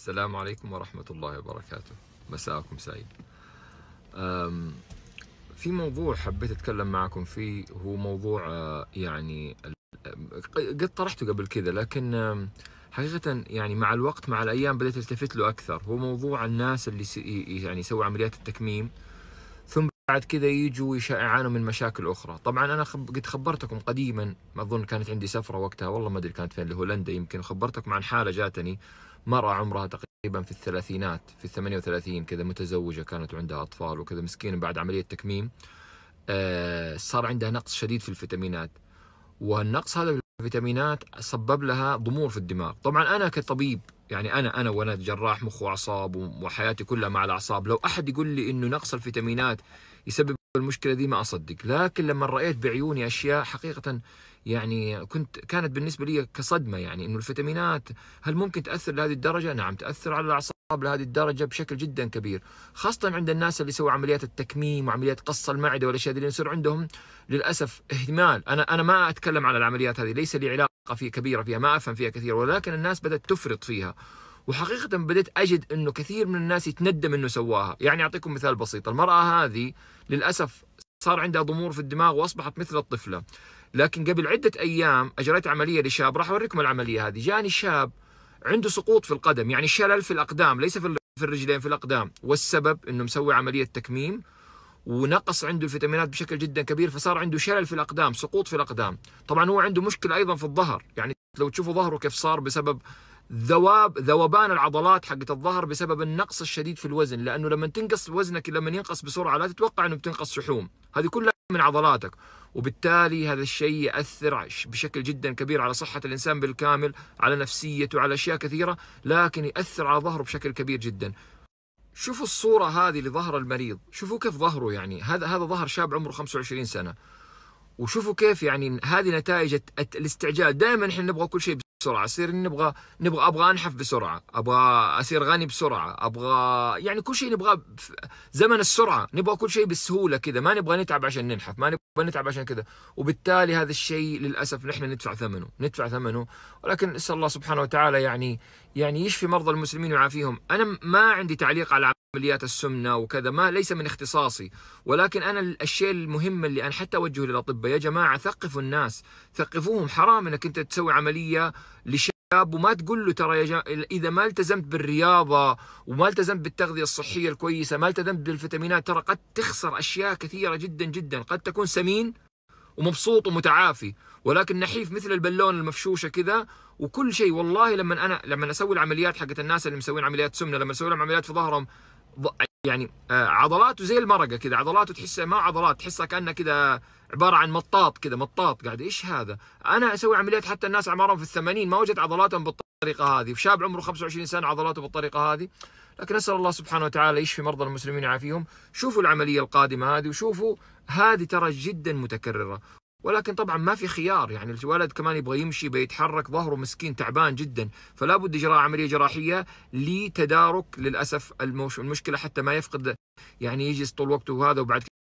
السلام عليكم ورحمة الله وبركاته مساءكم سعيد في موضوع حبيت أتكلم معكم فيه هو موضوع آه، يعني آه، قد طرحته قبل كذا لكن حقيقة يعني مع الوقت مع الأيام بدأت التفت له أكثر هو موضوع الناس اللي يعني يسووا عمليات التكميم بعد كذا يجوا يعانوا من مشاكل اخرى طبعا انا خب... قد خبرتكم قديما ما اظن كانت عندي سفره وقتها والله ما ادري كانت فين لهولندا يمكن خبرتكم عن حاله جاتني مرأة عمرها تقريبا في الثلاثينات في الثمانية وثلاثين كذا متزوجة كانت وعندها أطفال وكذا مسكينة بعد عملية تكميم آه، صار عندها نقص شديد في الفيتامينات والنقص هذا في الفيتامينات سبب لها ضمور في الدماغ طبعا أنا كطبيب يعني انا انا وانا جراح مخ واعصاب وحياتي كلها مع الاعصاب لو احد يقول لي انه نقص الفيتامينات يسبب المشكله دي ما اصدق لكن لما رايت بعيوني اشياء حقيقه يعني كنت كانت بالنسبه لي كصدمه يعني انه الفيتامينات هل ممكن تاثر لهذه الدرجه نعم تاثر على الاعصاب لهذه الدرجه بشكل جدا كبير خاصه عند الناس اللي يسووا عمليات التكميم وعمليات قص المعده والاشياء اللي يصير عندهم للاسف اهمال انا انا ما اتكلم على العمليات هذه ليس لي علاقه دقة فيه كبيرة فيها ما أفهم فيها كثير ولكن الناس بدأت تفرط فيها وحقيقة بدأت أجد أنه كثير من الناس يتندم أنه سواها يعني أعطيكم مثال بسيط المرأة هذه للأسف صار عندها ضمور في الدماغ وأصبحت مثل الطفلة لكن قبل عدة أيام أجريت عملية لشاب راح أوريكم العملية هذه جاني شاب عنده سقوط في القدم يعني شلل في الأقدام ليس في الرجلين في الأقدام والسبب أنه مسوي عملية تكميم ونقص عنده الفيتامينات بشكل جدا كبير فصار عنده شلل في الاقدام سقوط في الاقدام طبعا هو عنده مشكله ايضا في الظهر يعني لو تشوفوا ظهره كيف صار بسبب ذواب ذوبان العضلات حقت الظهر بسبب النقص الشديد في الوزن لانه لما تنقص وزنك لما ينقص بسرعه لا تتوقع انه بتنقص سحوم هذه كلها من عضلاتك وبالتالي هذا الشيء يأثر بشكل جدا كبير على صحة الإنسان بالكامل على نفسيته على أشياء كثيرة لكن يأثر على ظهره بشكل كبير جدا شوفوا الصورة هذه لظهر المريض شوفوا كيف ظهره يعني هذا هذا ظهر شاب عمره 25 سنة وشوفوا كيف يعني هذه نتائج الاستعجال دائما احنا نبغى كل شيء بسرعة أصير نبغى نبغى أبغى أنحف بسرعة أبغى أصير غني بسرعة أبغى يعني كل شيء نبغاه زمن السرعة نبغى كل شيء بالسهولة كذا ما نبغى نتعب عشان ننحف ما نبغى بنتعب عشان كذا وبالتالي هذا الشيء للاسف نحن ندفع ثمنه ندفع ثمنه ولكن نسال الله سبحانه وتعالى يعني يعني يشفي مرضى المسلمين ويعافيهم انا ما عندي تعليق على عمليات السمنه وكذا ما ليس من اختصاصي ولكن انا الشيء المهم اللي انا حتى اوجهه للاطباء يا جماعه ثقفوا الناس ثقفوهم حرام انك انت تسوي عمليه لشيء ابو وما تقول له ترى يا جا... اذا ما التزمت بالرياضه وما التزمت بالتغذيه الصحيه الكويسه ما التزمت بالفيتامينات ترى قد تخسر اشياء كثيره جدا جدا قد تكون سمين ومبسوط ومتعافي ولكن نحيف مثل البالون المفشوشه كذا وكل شيء والله لما انا لما اسوي العمليات حقت الناس اللي مسوين عمليات سمنه لما اسوي لهم عمليات في ظهرهم يعني آه، عضلاته زي المرقه كذا عضلاته تحسها ما عضلات تحسها كانها كذا عباره عن مطاط كذا مطاط قاعد ايش هذا؟ انا اسوي عمليات حتى الناس اعمارهم في الثمانين ما وجدت عضلاتهم بالطريقه هذه، وشاب عمره 25 سنه عضلاته بالطريقه هذه، لكن اسال الله سبحانه وتعالى يشفي مرضى المسلمين ويعافيهم، شوفوا العمليه القادمه هذه وشوفوا هذه ترى جدا متكرره ولكن طبعا ما في خيار يعني الولد كمان يبغى يمشي بيتحرك ظهره مسكين تعبان جدا فلا بد اجراء عمليه جراحيه لتدارك للاسف المشكله حتى ما يفقد يعني يجلس طول وقته وهذا وبعد